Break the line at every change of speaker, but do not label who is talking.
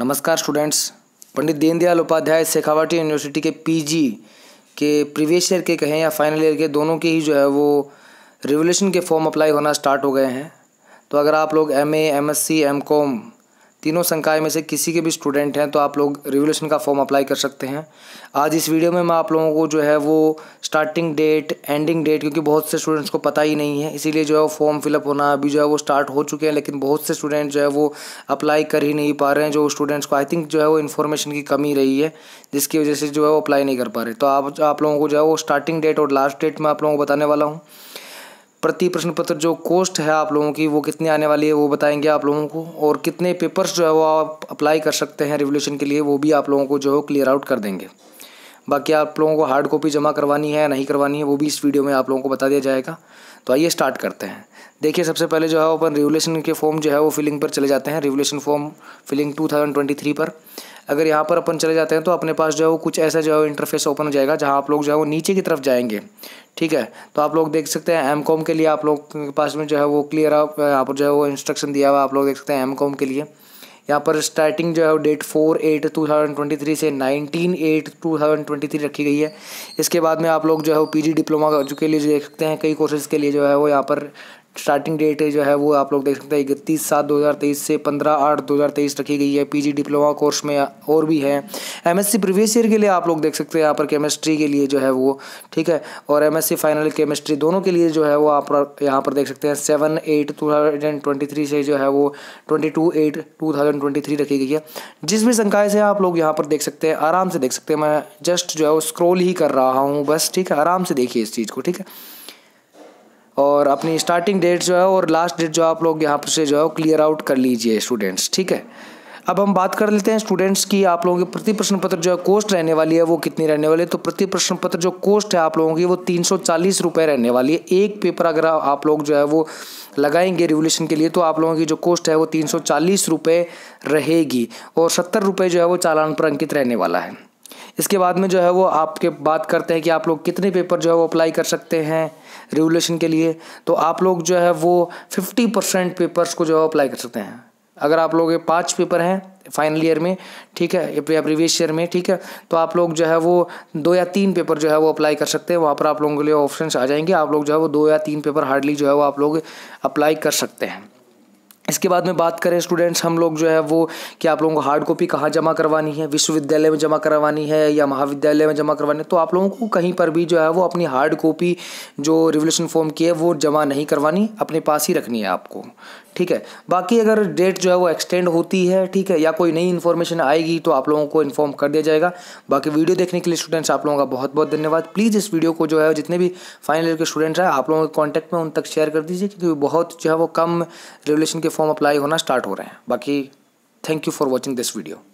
नमस्कार students Pandit Deendayal Upadhyay Shekhawati university के PG के प्रीवियस ईयर के कहें या फाइनल ईयर के दोनों के ही जो है वो रिवोल्यूशन के फॉर्म अप्लाई होना स्टार्ट हो गए हैं तो अगर आप लोग M MSc M S C M Com तीनों संकाय में से किसी के भी स्टूडेंट हैं तो आप लोग रिवोल्यूशन का फॉर्म अप्लाई कर सकते हैं आज इस वीडियो में मैं आप लोगों को जो है वो स्टार्टिंग डेट एंडिंग डेट क्योंकि बहुत से स्टूडेंट्स को पता ही नहीं है इसीलिए जो है वो फॉर्म फिलअप होना अभी जो है वो स्टार्ट हो चुके हैं लेकिन बहुत से स्टूडेंट जो है वो अप्लाई कर ही नहीं पा रहे हैं जो स्टूडेंट्स को आई थिंक जो है वो इन्फॉर्मेशन की कमी रही है जिसकी वजह से जो है वो अप्लाई नहीं कर पा रहे तो आप आप लोगों को जो है वो स्टार्टिंग डेट और लास्ट डेट मैं आप लोगों को बताने वाला हूँ प्रति प्रश्न पत्र जो कोस्ट है आप लोगों की वो कितनी आने वाली है वो बताएंगे आप लोगों को और कितने पेपर्स जो है वो आप अप्लाई कर सकते हैं रिवोल्यूशन के लिए वो भी आप लोगों को जो है क्लियर आउट कर देंगे बाकी आप लोगों को हार्ड कॉपी जमा करवानी है या नहीं करवानी है वो भी इस वीडियो में आप लोगों को बता दिया जाएगा तो आइए स्टार्ट करते हैं देखिए सबसे पहले जो है अपन रिवोल्यूशन के फॉर्म जो है वो फिलिंग पर चले जाते हैं रिवोल्यूशन फॉर्म फिलिंग टू पर अगर यहाँ पर अपन चले जाते हैं तो अपने पास जो है वो कुछ ऐसा जो है इंटरफेस ओपन हो जाएगा जहाँ आप लोग जो है वो नीचे की तरफ जाएंगे ठीक है तो आप लोग देख सकते हैं एम कॉम के लिए आप लोग के पास में जो है वो क्लियर आप यहाँ पर जो है वो इंस्ट्रक्शन दिया हुआ आप लोग देख सकते हैं एम कॉम के लिए यहाँ पर स्टार्टिंग जो है वो date four eight two thousand twenty three से nineteen eight two thousand twenty three रखी गई है इसके बाद में आप लोग जो है वो पीजी डिप्लोमा के लिए देख सकते हैं कई कोर्सेज़ के लिए जो है वो यहाँ पर स्टार्टिंग डेट जो है वो आप लोग देख सकते हैं इकतीस सात 2023 से 15 आठ 2023 रखी गई है पीजी डिप्लोमा कोर्स में और भी है एमएससी प्रीवियस ईयर के लिए आप लोग देख सकते हैं यहाँ पर केमिस्ट्री के लिए जो है वो ठीक है और एमएससी फाइनल केमिस्ट्री दोनों के लिए जो है वो आप यहाँ पर देख सकते हैं सेवन एट टू से जो है वो twenty two eight two thousand twenty three रखी गई है जिस भी संकाय से आप लोग यहाँ पर देख सकते हैं आराम से देख सकते हैं मैं जस्ट जो है वो स्क्रोल ही कर रहा हूँ बस ठीक है आराम से देखिए इस चीज़ को ठीक है और अपनी स्टार्टिंग डेट जो है और लास्ट डेट जो आप लोग यहाँ से जो है क्लियर आउट कर लीजिए स्टूडेंट्स ठीक है अब हम बात कर लेते हैं स्टूडेंट्स की आप लोगों की प्रति प्रश्न पत्र जो है कोस्ट रहने वाली है वो कितनी रहने वाली है तो प्रति प्रश्न पत्र जो कोस्ट है आप लोगों की वो तीन सौ चालीस रुपये रहने वाली है एक पेपर अगर आप लोग जो है वो लगाएंगे रिवोल्यूशन के लिए तो आप लोगों की जो कोस्ट है वो तीन सौ चालीस रुपये रहेगी और सत्तर रुपये जो है वो चालान पर अंकित रहने वाला है इसके बाद में जो है वो आपके बात करते हैं कि आप लोग कितने पेपर जो है वो अप्लाई कर सकते हैं रेगुलेशन के लिए तो आप लोग जो है वो फिफ्टी परसेंट पेपर्स को जो है अप्लाई कर सकते हैं अगर आप लोग ये पाँच पेपर हैं फाइनल ईयर में ठीक है या प्रीवियस ईयर में ठीक है तो आप लोग जो है वो दो या तीन पेपर जो है वो अप्लाई कर सकते हैं वहाँ पर आप लोगों के लिए ऑप्शन आ जाएंगे आप लोग जो है वो दो या तीन पेपर हार्डली जो है वो आप लोग अप्लाई कर सकते हैं इसके बाद में बात करें स्टूडेंट्स हम लोग जो है वो कि आप लोगों को हार्ड कॉपी कहाँ जमा करवानी है विश्वविद्यालय में जमा करवानी है या महाविद्यालय में जमा करवानी है तो आप लोगों को कहीं पर भी जो है वो अपनी हार्ड कॉपी जो रिवोल्यूशन फॉर्म की है वो जमा नहीं करवानी अपने पास ही रखनी है आपको ठीक है बाकी अगर डेट जो है वो एक्सटेंड होती है ठीक है या कोई नई इन्फॉर्मेशन आएगी तो आप लोगों को इन्फॉर्म कर दिया जाएगा बाकी वीडियो देखने के लिए स्टूडेंट्स आप लोगों का बहुत बहुत धन्यवाद प्लीज़ इस वीडियो को जो है जितने भी फाइनल ईयर के स्टूडेंट्स हैं आप लोगों के कॉन्टैक्ट में उन तक शेयर कर दीजिए क्योंकि बहुत जो है वो कम रेवलेशन के फॉर्म फॉर्म अप्लाई होना स्टार्ट हो रहे हैं बाकी thank you for watching this video